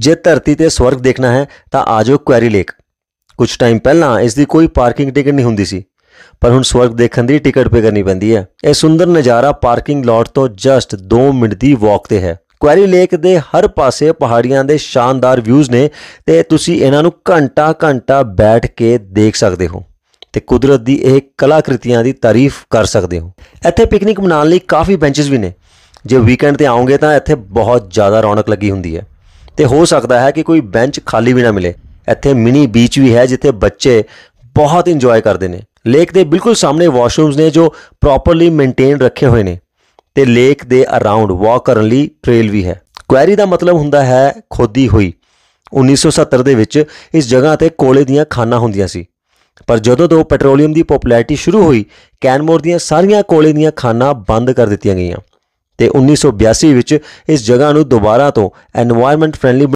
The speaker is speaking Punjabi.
ਜੇ ਧਰਤੀ ਤੇ ਸਵਰਗ ਦੇਖਣਾ ਹੈ ਤਾਂ ਆਜੋ ਕੁਐਰੀ ਲੇਕ ਕੁਝ ਟਾਈਮ ਪਹਿਲਾਂ ਇਸ ਦੀ ਕੋਈ ਪਾਰਕਿੰਗ ਟਿਕਟ ਨਹੀਂ ਹੁੰਦੀ ਸੀ ਪਰ ਹੁਣ ਸਵਰਗ ਦੇਖਣ ਦੀ ਟਿਕਟ ਪੇ ਕਰਨੀ ਪੈਂਦੀ ਹੈ ਇਹ ਸੁੰਦਰ ਨਜ਼ਾਰਾ ਪਾਰਕਿੰਗ ਲੋਟ ਤੋਂ ਜਸਟ 2 ਮਿੰਟ ਦੀ ਵਾਕ ਤੇ ਹੈ ਕੁਐਰੀ ਲੇਕ ਦੇ ਹਰ ਪਾਸੇ ਪਹਾੜੀਆਂ ਦੇ ਸ਼ਾਨਦਾਰ ਵਿਊਜ਼ ਨੇ ਤੇ ਤੁਸੀਂ ਇਹਨਾਂ ਨੂੰ ਘੰਟਾ ਘੰਟਾ ਬੈਠ ਕੇ ਦੇਖ ਸਕਦੇ ਹੋ ਤੇ ਕੁਦਰਤ ਦੀ ਇਹ ਕਲਾਕ੍ਰਿਤੀਆਂ ਦੀ ਤਾਰੀਫ ਕਰ ਸਕਦੇ ਹੋ ਇੱਥੇ ਪਿਕਨਿਕ ਮਨਾਉਣ ਲਈ ਕਾਫੀ ਬੈਂਚਸ ਵੀ ਨੇ ਜੇ ਵੀਕਐਂਡ ਤੇ ਆਉਂਗੇ ਤਾਂ ਇੱਥੇ ਬਹੁਤ ਜ਼ਿਆਦਾ ਰੌਣਕ ਲੱਗੀ ਹੁੰਦੀ ਹੈ ਤੇ ਹੋ ਸਕਦਾ ਹੈ ਕਿ ਕੋਈ ਬੈਂਚ ਖਾਲੀ ਵੀ ਨਾ ਮਿਲੇ ਇੱਥੇ ਮਿਨੀ ਬੀਚ ਵੀ ਹੈ ਜਿੱਥੇ ਬੱਚੇ ਬਹੁਤ ਇੰਜੋਏ ਕਰਦੇ ਨੇ ਲੇਕ ਦੇ ਬਿਲਕੁਲ ਸਾਹਮਣੇ ਵਾਸ਼ਰੂਮਸ ਨੇ ਜੋ ਪ੍ਰੋਪਰਲੀ ਮੇਨਟੇਨ ਰੱਖੇ ਹੋਏ ਨੇ ਤੇ ਲੇਕ ਦੇ ਅਰਾਊਂਡ ਵਾਕ ਕਰਨ ਲਈ ਟ੍ਰੇਲ ਵੀ ਹੈ ਕੁਐਰੀ ਦਾ ਮਤਲਬ ਹੁੰਦਾ ਹੈ ਖੋਦੀ ਹੋਈ 1970 ਦੇ ਵਿੱਚ ਇਸ ਜਗ੍ਹਾ ਤੇ ਕੋਲੇ ਦੀਆਂ ਖਾਨਾਂ ਹੁੰਦੀਆਂ ਸੀ ਪਰ ਜਦੋਂ ਤੋਂ ਪੈਟਰੋਲੀਅਮ ਦੀ ਪੋਪੂਲੈਰਿਟੀ ਸ਼ੁਰੂ ਹੋਈ ਕੈਨਮੋਰ ਦੀਆਂ ਸਾਰੀਆਂ ਕੋਲੇ ਦੀਆਂ ਖਾਨਾਂ ਬੰਦ ਕਰ ਦਿੱਤੀਆਂ ਗਈਆਂ ਤੇ 1982 ਵਿੱਚ ਇਸ ਜਗ੍ਹਾ ਨੂੰ ਦੁਬਾਰਾ ਤੋਂ এনवायरमेंट ਫ੍ਰੈਂਡਲੀ